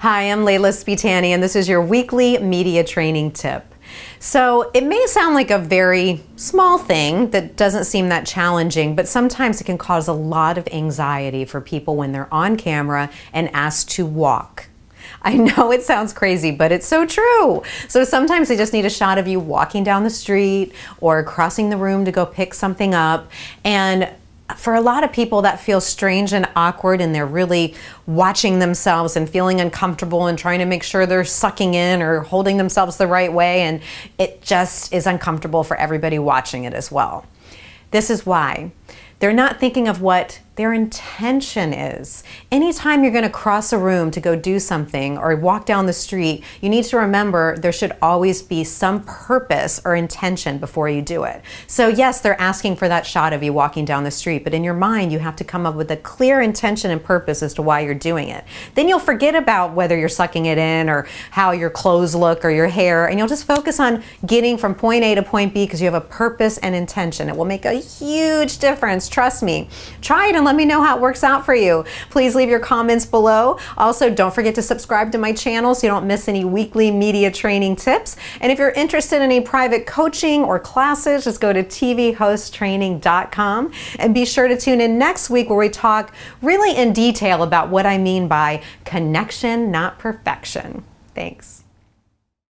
Hi, I'm Layla Spitani, and this is your weekly media training tip. So, it may sound like a very small thing that doesn't seem that challenging, but sometimes it can cause a lot of anxiety for people when they're on camera and asked to walk. I know it sounds crazy, but it's so true. So sometimes they just need a shot of you walking down the street or crossing the room to go pick something up. And for a lot of people, that feels strange and awkward, and they're really watching themselves and feeling uncomfortable and trying to make sure they're sucking in or holding themselves the right way. And it just is uncomfortable for everybody watching it as well. This is why. They're not thinking of what their intention is. Anytime you're going to cross a room to go do something or walk down the street, you need to remember there should always be some purpose or intention before you do it. So, yes, they're asking for that shot of you walking down the street, but in your mind, you have to come up with a clear intention and purpose as to why you're doing it. Then you'll forget about whether you're sucking it in or how your clothes look or your hair, and you'll just focus on getting from point A to point B because you have a purpose and intention. It will make a huge difference, trust me. Try it and let me know how it works out for you. Please leave your comments below. Also, don't forget to subscribe to my channel so you don't miss any weekly media training tips. And if you're interested in any private coaching or classes, just go to tvhosttraining.com and be sure to tune in next week where we talk really in detail about what I mean by connection, not perfection. Thanks.